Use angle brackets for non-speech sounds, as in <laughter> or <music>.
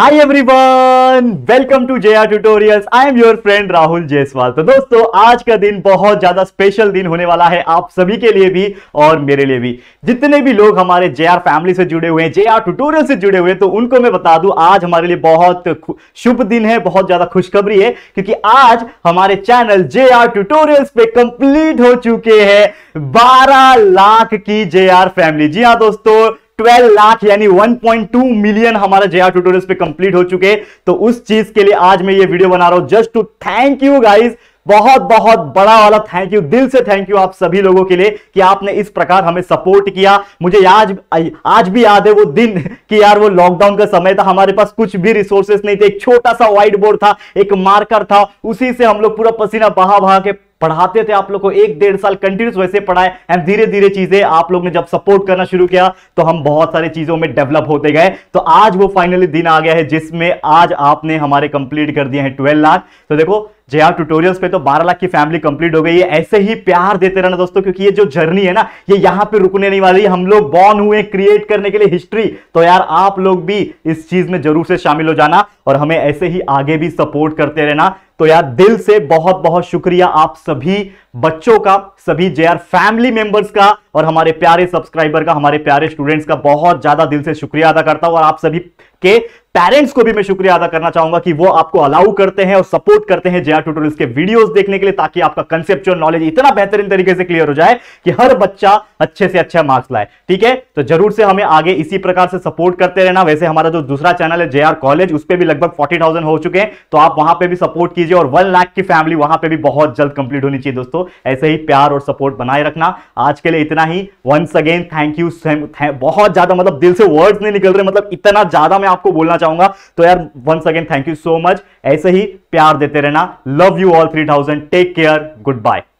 Hi everyone, welcome to JR Tutorials. I am your friend Rahul Jaiswal तो दोस्तों आज का दिन बहुत ज़्यादा स्पेशल दिन होने वाला है आप सभी के लिए भी और मेरे लिए भी जितने भी लोग हमारे JR फैमिली से जुड़े हुए हैं आर ट्यूटोरियल से जुड़े हुए हैं तो उनको मैं बता दूं आज हमारे लिए बहुत शुभ दिन है बहुत ज़्यादा खुशखबरी है क्योंकि आज हमारे चैनल जे आर ट्यूटोरियल्स पे कंप्लीट हो चुके हैं बारह लाख की जे आर फैमिली जी हाँ दोस्तों 12 लाख यानी 1.2 मिलियन हमारे जया ट्यूटोरियल्स पे कंप्लीट हो चुके तो उस चीज के लिए आज मैं ये वीडियो बना रहा हूं just to thank you guys बहुत बहुत बड़ा वाला थैंक यू दिल से थैंक यू आप सभी लोगों के लिए कि आपने इस प्रकार हमें सपोर्ट किया मुझे आज आज भी याद है वो दिन <laughs> कि यार वो लॉकडाउन का समय था हमारे पास कुछ भी रिसोर्सेस नहीं थे एक छोटा सा व्हाइट बोर्ड था एक मार्कर था उसी से हम लोग पूरा पसीना बहा बहा के पढ़ाते थे आप लोग को एक डेढ़ साल कंटिन्यूस वैसे पढ़ाए एंड धीरे धीरे चीजें आप लोग ने जब सपोर्ट करना शुरू किया तो हम बहुत सारी चीजों में डेवलप होते गए तो आज वो फाइनली दिन आ गया है जिसमें आज आपने हमारे कंप्लीट कर दिए हैं ट्वेल्व लाख तो देखो जे आर ट्यूटोरियल्स पे तो 12 लाख की फैमिली कंप्लीट हो गई है ऐसे ही प्यार देते रहना दोस्तों क्योंकि ये जो जर्नी है ना ये यहाँ पे रुकने नहीं वाली हम लोग बॉर्न हुए क्रिएट करने के लिए हिस्ट्री तो यार आप लोग भी इस चीज में जरूर से शामिल हो जाना और हमें ऐसे ही आगे भी सपोर्ट करते रहना तो यार दिल से बहुत बहुत शुक्रिया आप सभी बच्चों का सभी जे आर फैमिली मेंबर्स का और हमारे प्यारे सब्सक्राइबर का हमारे प्यारे स्टूडेंट्स का बहुत ज्यादा दिल से शुक्रिया अदा करता हूं और आप सभी के पेरेंट्स को भी मैं शुक्रिया अदा करना चाहूंगा कि वो आपको अलाउ करते हैं और सपोर्ट करते हैं जया ट्यूटोरियल्स के वीडियोस देखने के लिए ताकि आपका कंसेप्चुअल नॉलेज इतना बेहतरीन तरीके से क्लियर हो जाए कि हर बच्चा अच्छे से अच्छा मार्क्स लाए ठीक है तो जरूर से हमें आगे इसी प्रकार से सपोर्ट करते रहना वैसे हमारा जो दूसरा चैनल है आर कॉलेज उस पर भी लगभग फोर्टी हो चुके हैं तो आप वहां पर भी सपोर्ट कीजिए और वन लाख की फैमिली वहां पर भी बहुत जल्द कंप्लीट होनी चाहिए दोस्तों ऐसे ही प्यार और सपोर्ट बनाए रखना आज के लिए इतना ही वंस अगेन थैंक यू बहुत ज्यादा मतलब दिल से वर्ड्स नहीं निकल रहे मतलब इतना ज्यादा मैं आपको बोलना चाहूंगा तो यार one second thank you so much ऐसे ही प्यार देते रहना love you all three thousand take care good bye